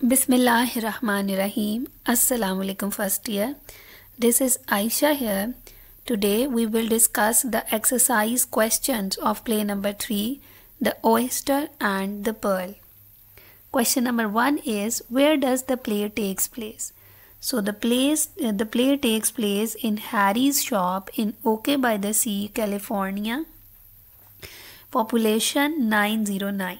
Bismillahirrahmanirrahim. Assalamu alaikum first year. This is Aisha here. Today we will discuss the exercise questions of play number 3, the oyster and the pearl. Question number 1 is where does the play takes place? So the place the play takes place in Harry's shop in OK by the Sea, California. Population 909.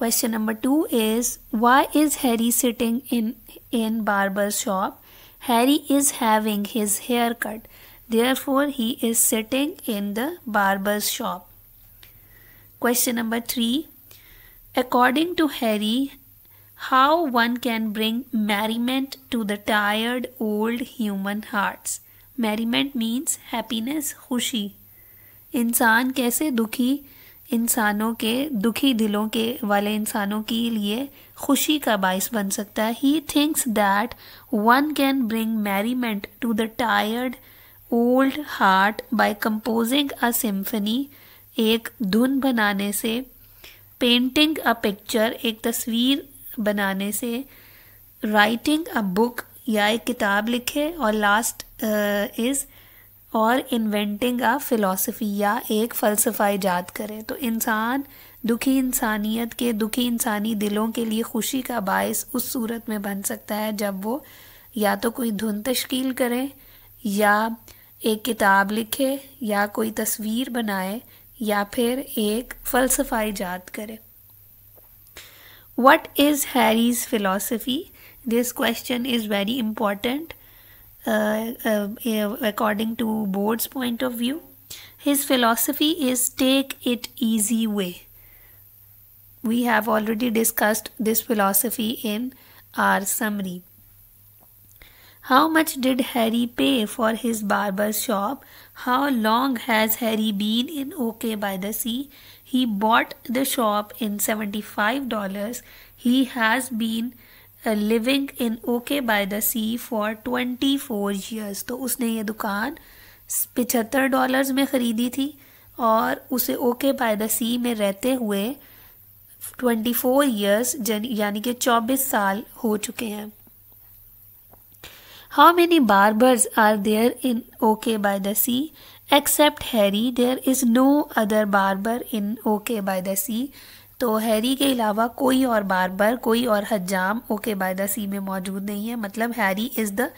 Question number two is why is Harry sitting in in barber's shop? Harry is having his hair cut. Therefore, he is sitting in the barber's shop. Question number three. According to Harry, how one can bring merriment to the tired old human hearts. Merriment means happiness, hushi. İnsan kese dukhi इंसानों के दुखी दिलों के वाले इंसानों के लिए खुशी का बायस बन सकता है he thinks that one can bring merriment to the tired old heart by composing a symphony एक धुन बनाने से पेंटिंग अ पिक्चर एक तस्वीर बनाने से राइटिंग अ बुक या एक किताब लिखे और लास्ट इज़ uh, और इन्वेंटिंग आ फिलोसफ़ी या एक फ़लसफ़ा ईजाद करे तो इंसान दुखी इंसानियत के दुखी इंसानी दिलों के लिए खुशी का बायस उस सूरत में बन सकता है जब वो या तो कोई धुन तश्कील करें या एक किताब लिखे या कोई तस्वीर बनाए या फिर एक फ़लसफ़ा ईजाद करे what is Harry's philosophy this question is very important Uh, uh, uh, according to Board's point of view. His philosophy is take it easy way. We have already discussed this philosophy in our summary. How much did Harry pay for his barber's shop? How long has Harry been in OK by the Sea? He bought the shop in $75. He has been living in Okay by the Sea for twenty four years तो उसने ये दुकान पचहत्तर dollars में ख़रीदी थी और उसे ओके बाय द सी में रहते हुए ट्वेंटी फोर ईयर्स यानी कि चौबीस साल हो चुके हैं how many barbers are there in Okay by the Sea except Harry there is no other barber in Okay by the Sea तो हैरी के अलावा कोई और बारबर कोई और हजाम ओके बाय द सी में मौजूद नहीं है मतलब Harry is the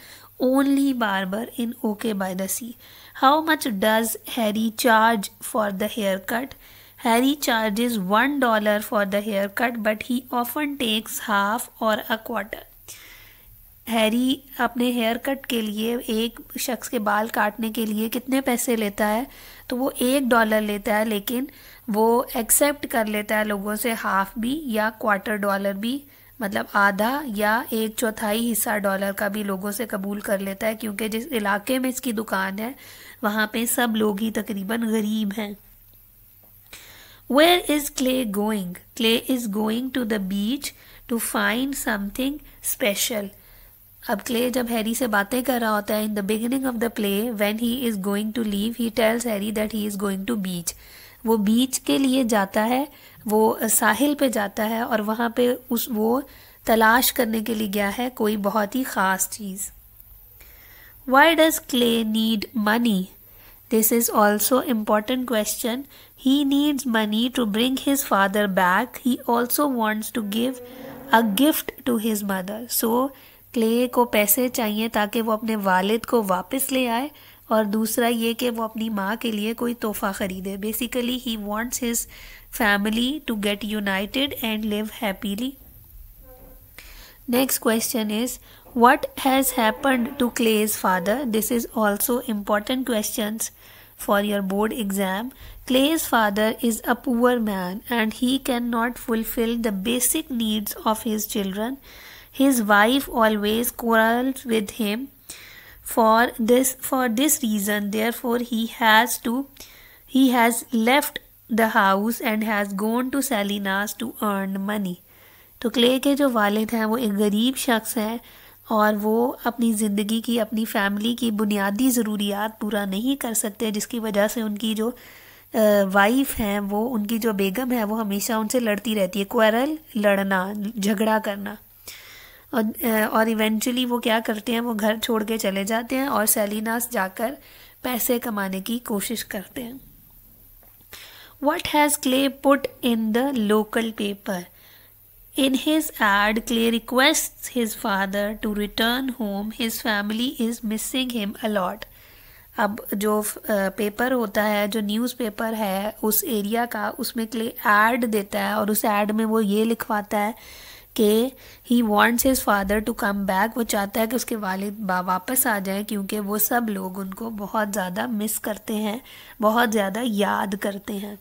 only barber in Okay by the Sea how much does Harry charge for the haircut Harry charges for for the haircut, but he often takes half or a quarter. Harry अपने haircut के लिए एक शख्स के बाल काटने के लिए कितने पैसे लेता है तो वो एक डॉलर लेता है लेकिन वो एक्सेप्ट कर लेता है लोगों से हाफ भी या क्वार्टर डॉलर भी मतलब आधा या एक चौथाई हिस्सा डॉलर का भी लोगों से कबूल कर लेता है क्योंकि जिस इलाके में इसकी दुकान है वहाँ पे सब लोग ही तकरीबन गरीब हैं where is Clay going Clay is going to the beach to find something special अब क्ले जब हैरी से बातें कर रहा होता है in the beginning of the play when he is going to leave he tells Harry that he is going to beach वो beach के लिए जाता है वो साहिल पे जाता है और वहाँ पे उस वो तलाश करने के लिए गया है कोई बहुत ही ख़ास चीज़ why does Clay need money this is also important question he needs money to bring his father back he also wants to give a gift to his mother so Clay को पैसे चाहिए ताकि वो अपने वालिद को वापस ले आए और दूसरा ये कि वो अपनी माँ के लिए कोई तोहफा खरीदे basically he wants his family to get united and live happily next question is what has happened to Clay's father this is also important question for your board exam Clay's father is a poor man and he can not fulfil the basic needs of his children his wife always quarrels with him for this for this reason therefore he has to he has left the house and has gone to salinas to earn money तो Clay के जो वालिद हैं वो एक गरीब शख्स हैं और वो अपनी ज़िंदगी की अपनी फैमिली की बुनियादी ज़रूरियात पूरा नहीं कर सकते जिसकी वजह से उनकी जो वाइफ हैं वो उनकी जो बेगम है वो हमेशा उनसे लड़ती रहती है क्वारल लड़ना झगड़ा करना और और इवेंचुअली वो क्या करते हैं वो घर छोड़ के चले जाते हैं और सेलिनास जाकर पैसे कमाने की कोशिश करते हैं what has Clay put in the local paper in his ad Clay request his father to return home his family is missing him a lot अब जो पेपर होता है जो न्यूज़पेपर है उस एरिया का उसमें क्ले एड देता है और उस एड में वो ये लिखवाता है कि he wants his father to come back वो चाहता है कि उसके वालिद वापस आ जाए क्योंकि वो सब लोग उनको बहुत ज़्यादा मिस करते हैं बहुत ज़्यादा याद करते हैं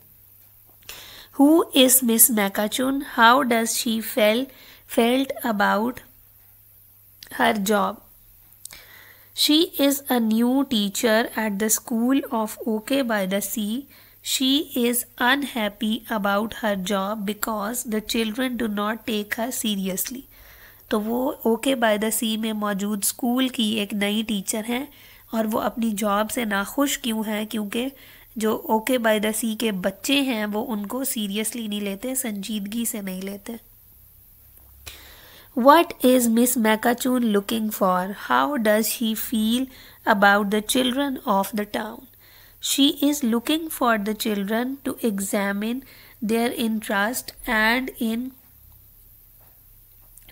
who is Miss McCutcheon how does she feel felt about her job she is a new teacher at the school of Okay by the Sea She is unhappy about her job because the children do not take her seriously. तो वो okay by the सी में मौजूद school की एक नई teacher हैं और वो अपनी जॉब से नाखुश क्यों हैं क्योंकि जो ओके बाय द सी के बच्चे हैं वो उनको सीरियसली नहीं लेते संजीदगी से नहीं लेते what is Miss McCutcheon looking for how does he feel about the children of the town She is looking for the children to examine their interest and in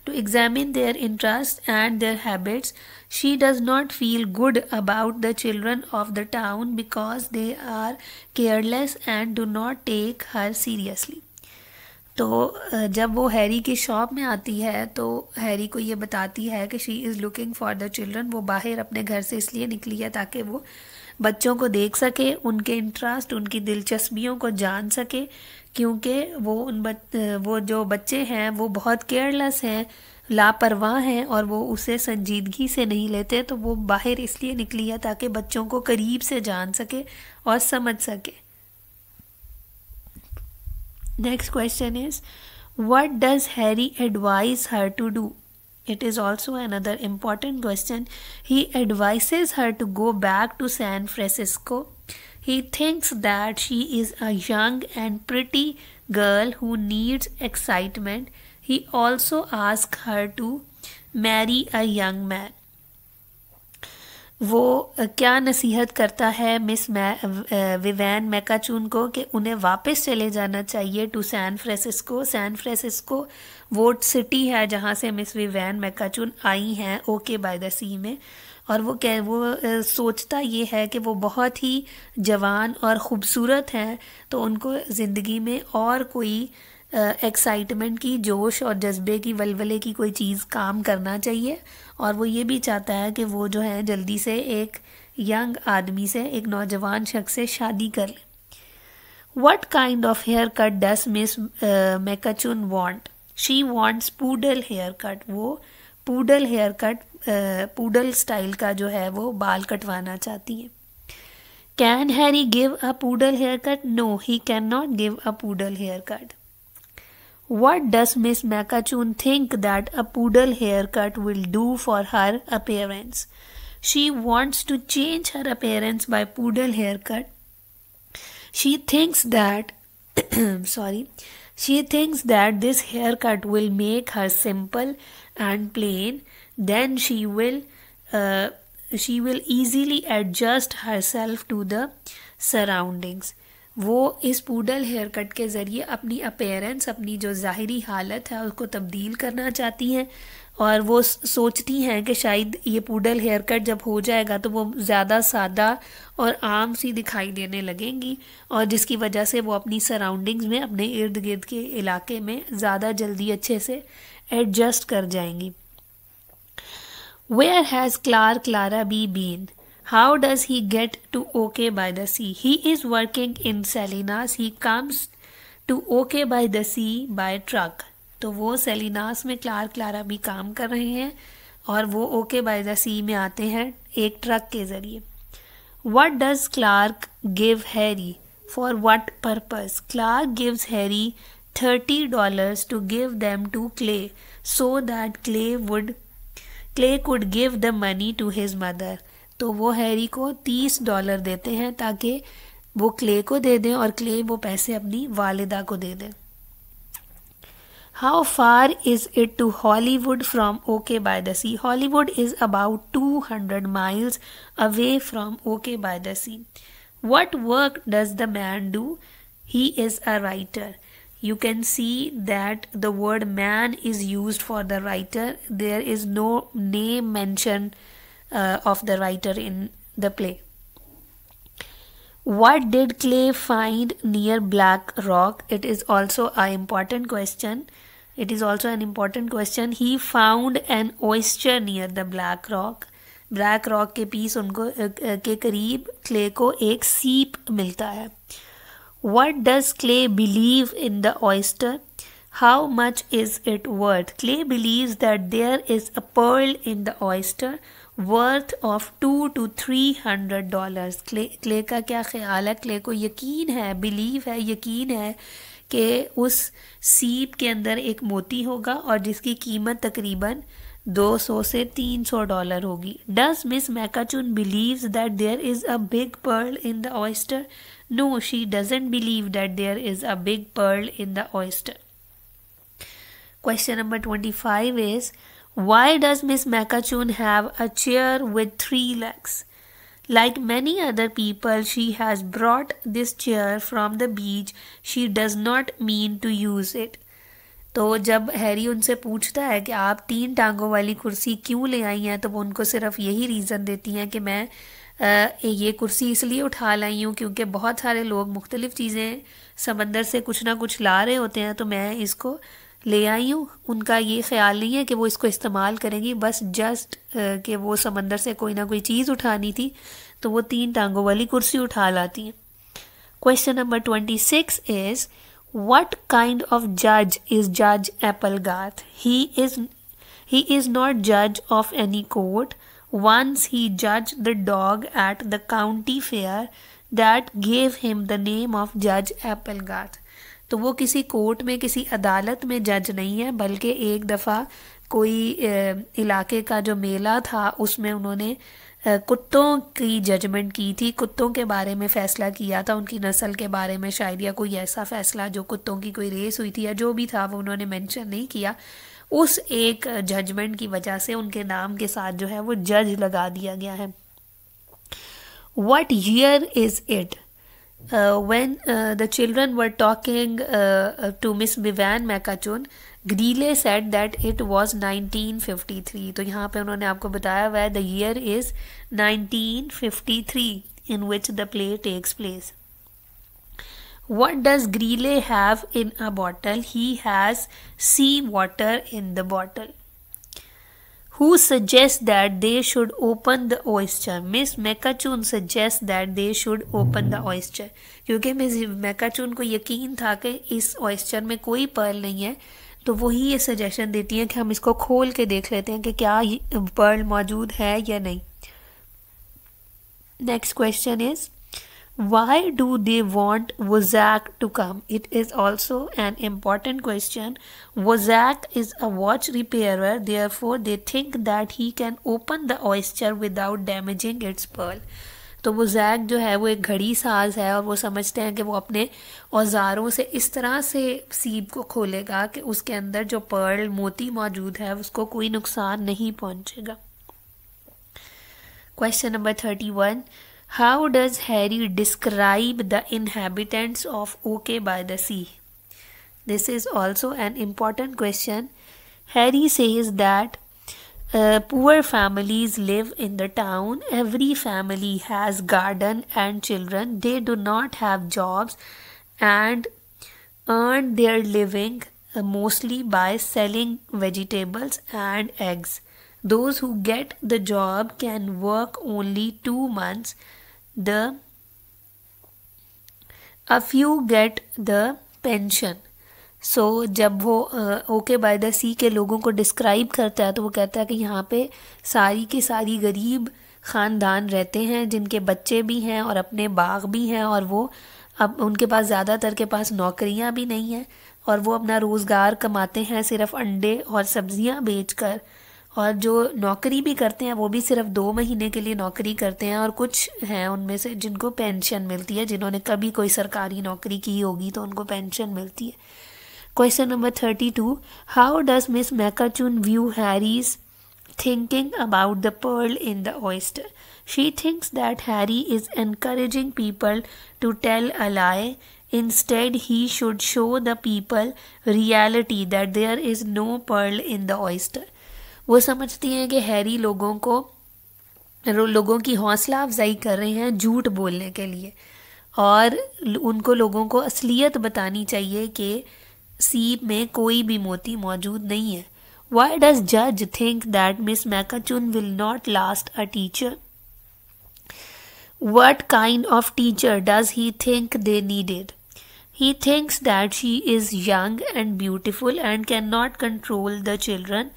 to examine their interest and their habits. She does not feel good about the children of the town because they are careless and do not take her seriously. तो जब वो Harry की shop में आती है तो Harry को ये बताती है कि she is looking for the children वो बाहर अपने घर से इसलिए निकली है ताकि वो बच्चों को देख सके उनके इंटरेस्ट उनकी दिलचस्पियों को जान सके क्योंकि वो उन बच वो जो बच्चे हैं वो बहुत केयरलेस हैं लापरवाह हैं और वो उसे संजीदगी से नहीं लेते तो वो बाहर इसलिए निकली है ताकि बच्चों को करीब से जान सके और समझ सके next question is what does Harry advice her to do It is also another important question. He advises her to go back to San Francisco. He thinks that she is a young and pretty girl who needs excitement. He also asks her to marry a young man. वो क्या नसीहत करता है miss विवैन मैकाचून को कि उन्हें वापस चले जाना चाहिए to San Francisco San Francisco वोट सिटी है जहाँ से मिस विवैन मैकाचून आई हैं ओके बाय द सी में और वो कह वो सोचता ये है कि वो बहुत ही जवान और ख़ूबसूरत हैं तो उनको ज़िंदगी में और कोई एक्साइटमेंट की जोश और जज्बे की वलवले की कोई चीज़ काम करना चाहिए और वो ये भी चाहता है कि वो जो है जल्दी से एक यंग आदमी से एक नौजवान शख्स से शादी कर लें what kind of haircut does Miss McCutcheon want she wants poodle haircut वो poodle haircut poodle style का जो है वो बाल कटवाना चाहती है can Harry give a poodle haircut no he can not give a poodle haircut What does Miss Macachoon think that a poodle haircut will do for her appearance? She wants to change her appearance by poodle haircut. She thinks that sorry, she thinks that this haircut will make her simple and plain. Then she will uh, she will easily adjust herself to the surroundings. वो इस poodle haircut के ज़रिए अपनी appearance अपनी जो ज़ाहरी हालत है उसको तब्दील करना चाहती हैं और वो सोचती हैं कि शायद ये पूडल हेयर कट जब हो जाएगा तो वो ज़्यादा सादा और आम सी दिखाई देने लगेंगी और जिसकी वजह से वो अपनी सराउंडिंग्स में अपने इर्द गिर्द के इलाके में ज़्यादा जल्दी अच्छे से एडजस्ट कर जाएंगी वेयर हैज़ क्लार Clara be been How does he get to OK by the sea? He is working in Salinas. He comes to OK by the sea by truck. तो वो सेलिनास में क्लार्क क्लारा भी काम कर रहे हैं और वो ओके बाय द सी में आते हैं एक ट्रक के ज़रिए what does Clark give Harry for what purpose Clark gives Harry thirty dollars to give them to Clay so that Clay would Clay could give the money to his mother तो वो Harry को तीस dollar देते हैं ताकि वो clay को दे दें और क्ले वो पैसे अपनी वालिदा को दे दें how far is it to Hollywood from Okay by the Sea Hollywood is about two hundred miles away from Okay by the Sea what work does the man do he is a writer you can see that the word man is use for the writer there is no name mention Uh, of the writer in the play. What did Clay find near Black Rock? It is also an important question. It is also an important question. He found an oyster near the Black Rock. Black Rock ke piece unko, uh, uh ke Clay ko ek seep milta hai. What does Clay believe in the oyster? How much is it worth? Clay believes that there is a pearl in the oyster. Worth of two two three hundred dollar Clay Clay का क्या ख्याल है clay को यकीन है believe है यकीन है कि उस सीप के अंदर एक मोती होगा और जिसकी कीमत तकरीबन 200 से 300 डॉलर होगी does Miss McCutcheon believe that there is a big pearl in the oyster no she doesn't believe that there is a big pearl in the oyster question number twenty five is Why does Miss Makachun have a chair with three legs? Like many other people, she has brought this chair from the beach. She does not mean to use it. तो जब Harry उनसे पूछता है कि आप तीन टांगों वाली कुर्सी क्यों ले आई हैं तो वो उनको सिर्फ यही रीज़न देती हैं कि मैं ये कुर्सी इसलिए उठा लाई हूँ क्योंकि बहुत सारे लोग मुख्तलिफ़ चीज़ें समंदर से कुछ ना कुछ ला रहे होते हैं तो मैं इसको ले आई हूँ उनका ये ख्याल नहीं है कि वो इसको इस्तेमाल करेंगी बस जस्ट कि वो समंदर से कोई ना कोई चीज़ उठानी थी तो वो तीन टांगों वाली कुर्सी उठा लाती हैं question number twenty six is what kind of जज इज जज एप्पल गाथ he is he is not जज ऑफ एनी कोर्ट वंस ही जज the dog at the county fair that gave him the name of जज Apple गाथ तो वो किसी कोर्ट में किसी अदालत में जज नहीं है बल्कि एक दफ़ा कोई इलाके का जो मेला था उसमें उन्होंने कुत्तों की जजमेंट की थी कुत्तों के बारे में फ़ैसला किया था उनकी नस्ल के बारे में शायद या कोई ऐसा फ़ैसला जो कुत्तों की कोई रेस हुई थी या जो भी था वो उन्होंने मेंशन नहीं किया उस एक जजमेंट की वजह से उनके नाम के साथ जो है वो जज लगा दिया गया है what year is it Uh, when uh, the children were talking uh, uh to Miss Vivian McCachon, Greeley said that it was 1953. तो यहाँ पे उन्होंने आपको बताया हुआ है the year is 1953 in which the play takes place. What does Greeley have in a bottle? He has sea water in the bottle. who suggests that they should open the oyster miss mekachun suggests that they should open the oyster क्योंकि Miss McCutcheon को यकीन था कि इस oyster में कोई Perl नहीं है तो वही ये सजेशन देती हैं कि हम इसको खोल के देख लेते हैं कि क्या पर्ल मौजूद है या नहीं next question is why do they want Wozak to come? It is also an important question. Wozak is a watch repairer, therefore, they think that he can open the oyster without damaging its pearl. तो वो Jack जो है वो एक घड़ी साज है और वो समझते हैं कि वो अपने औजारों से इस तरह से सीप को खोलेगा कि उसके अंदर जो पर्ल मोती मौजूद है उसको कोई नुकसान नहीं पहुंचेगा question number thirty one How does Harry describe the inhabitants of OK by the sea? This is also an important question. Harry says that uh, poor families live in the town. Every family has garden and children. They do not have jobs and earn their living uh, mostly by selling vegetables and eggs. Those who get the job can work only two months the a few get the pension so so, जब वो okay by the सी के लोगों को describe करता है तो वो कहता है कि यहाँ पे सारी की सारी गरीब ख़ानदान रहते हैं जिनके बच्चे भी हैं और अपने बाग भी हैं और वो अब उनके पास ज़्यादातर के पास नौकरियाँ भी नहीं हैं और वो अपना रोज़गार कमाते हैं सिर्फ अंडे और सब्ज़ियाँ बेच कर और जो नौकरी भी करते हैं वो भी सिर्फ दो महीने के लिए नौकरी करते हैं और कुछ हैं उनमें से जिनको पेंशन मिलती है जिन्होंने कभी कोई सरकारी नौकरी की होगी तो उनको पेंशन मिलती है question number thirty two how does Miss McCutcheon view Harry's thinking about the pearled in the oyster she thinks that Harry is encouraging people to tell a lie instead he should show the people reality that there is no pearled in the oyster वो समझती हैं कि Harry लोगों को लोगों की हौसला अफजाई कर रहे हैं झूठ बोलने के लिए और उनको लोगों को असलियत बतानी चाहिए कि सीप में कोई भी मोती मौजूद नहीं है वाई डज जज think that Miss McCutcheon will not last a teacher what kind of teacher does he think they needed thinks that she is young and beautiful and can not control the children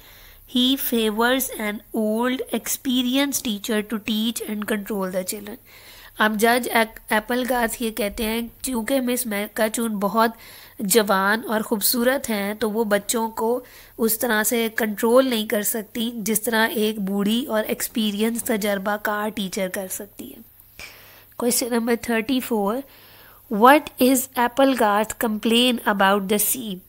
He favors an old, experienced teacher to teach and control the children. अब जज Apple Garth ये कहते हैं क्योंकि Miss मैकाचून बहुत जवान और ख़ूबसूरत हैं तो वो बच्चों को उस तरह से कंट्रोल नहीं कर सकती जिस तरह एक बूढ़ी और एक्सपीरियंस तजर्बा कार टीचर कर सकती है question number thirty four what is Applegarth complain about the sea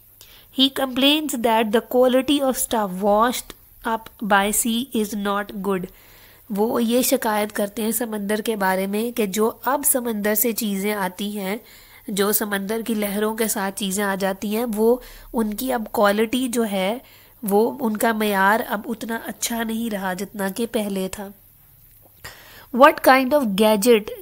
He complains that the quality of stuff washed up by sea is not good. वो ये शिकायत करते हैं समंदर के बारे में कि जो अब समंदर से चीज़ें आती हैं जो समंदर की लहरों के साथ चीज़ें आ जाती हैं वो उनकी अब क्वालिटी जो है वो उनका मैार अब उतना अच्छा नहीं रहा जितना कि पहले था what kind of gadget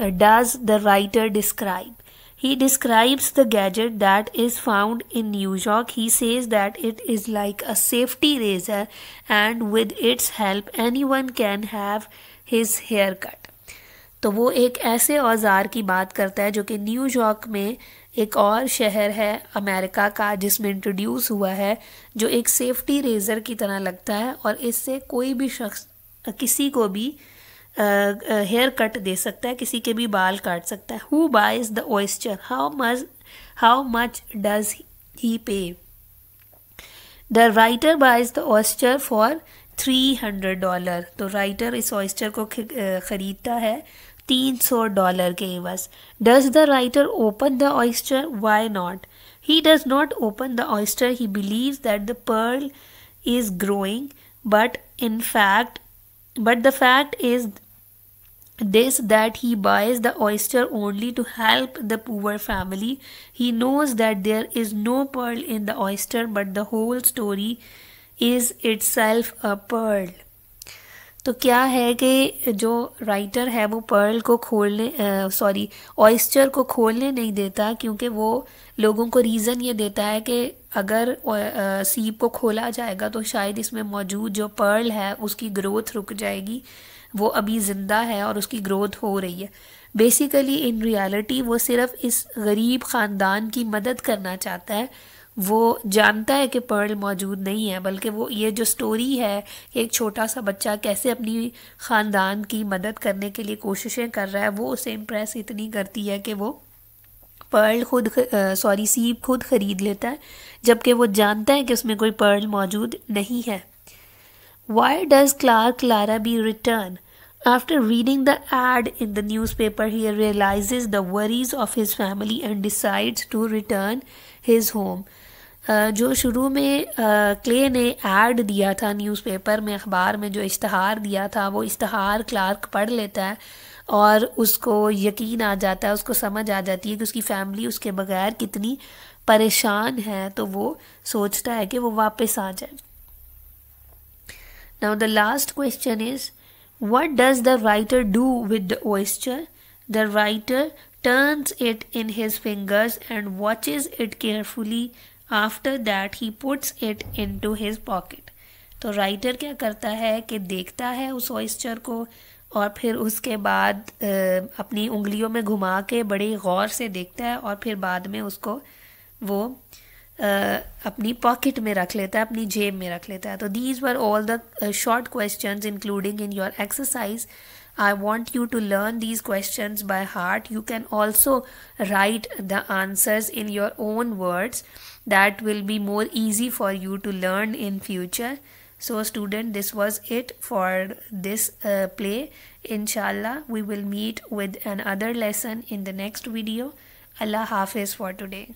does the writer describe He describes the gadget that is found in New York. He says that it is like a safety razor and with its help anyone can have his hair cut. तो वो एक ऐसे औजार की बात करता है जो कि न्यूयॉर्क में एक और शहर है अमेरिका का जिसमें इंट्रोड्यूस हुआ है जो एक सेफ्टी रेज़र की तरह लगता है और इससे कोई भी शख्स किसी को भी हेयर कट दे सकता है किसी के भी बाल काट सकता है who buys the oyster how much how much does he pay the writer buys the oyster for three hundred dollar तो राइटर इस ऑइस्चर को ख़रीदता है तीन सौ डॉलर के बस does the writer open the oyster why not he does not open the oyster he believe that the pearl is growing but in fact but the fact is this that he buys the oyster only to help the poor family he knows that there is no pearl in the oyster but the whole story is itself a pearl तो क्या है कि जो writer है वो Perl को खोलने sorry ऑयस्चर को खोलने नहीं देता क्योंकि वो लोगों को रीज़न ये देता है कि अगर सीप को खोला जाएगा तो शायद इसमें मौजूद जो पर्ल है उसकी ग्रोथ रुक जाएगी वो अभी ज़िंदा है और उसकी ग्रोथ हो रही है बेसिकली इन रियलिटी वो सिर्फ इस गरीब ख़ानदान की मदद करना चाहता है वो जानता है कि पर्ल मौजूद नहीं है बल्कि वो ये जो स्टोरी है कि एक छोटा सा बच्चा कैसे अपनी ख़ानदान की मदद करने के लिए कोशिशें कर रहा है वो उसे इम्प्रेस इतनी करती है कि वो पर्ल खुद सॉरी सीप खुद ख़रीद लेता है जबकि वो जानता है कि उसमें कोई पर्ल मौजूद नहीं है Why does Clark Larrabee return? After reading the ad in the newspaper, he realizes the worries of his family and decides to return his home. Uh, जो शुरू में क्ले uh, ने एड दिया था न्यूज़पेपर में अखबार में जो इश्तहार दिया था वो इश्तहार क्लार्क पढ़ लेता है और उसको यकीन आ जाता है उसको समझ आ जाती है कि उसकी फैमिली उसके बगैर कितनी परेशान है तो वो सोचता है कि वो वापस आ जाए Now the last question is what does the writer do with the oyster? The writer turns it in his fingers and watches it carefully. After that he puts it into his pocket. तो writer क्या करता है कि देखता है उस ऑयस्चर को और फिर उसके बाद अपनी उंगलियों में घुमा के बड़े गौर से देखता है और फिर बाद में उसको वो अपनी pocket में रख लेता है अपनी जेब में रख लेता है तो these were all the short question including in your exercise I want you to learn these questions by heart. You can also write the answers in your own words. That will be more easy for you to learn in future. So student, this was it for this uh, play. Inshallah, we will meet with another lesson in the next video. Allah Hafiz for today.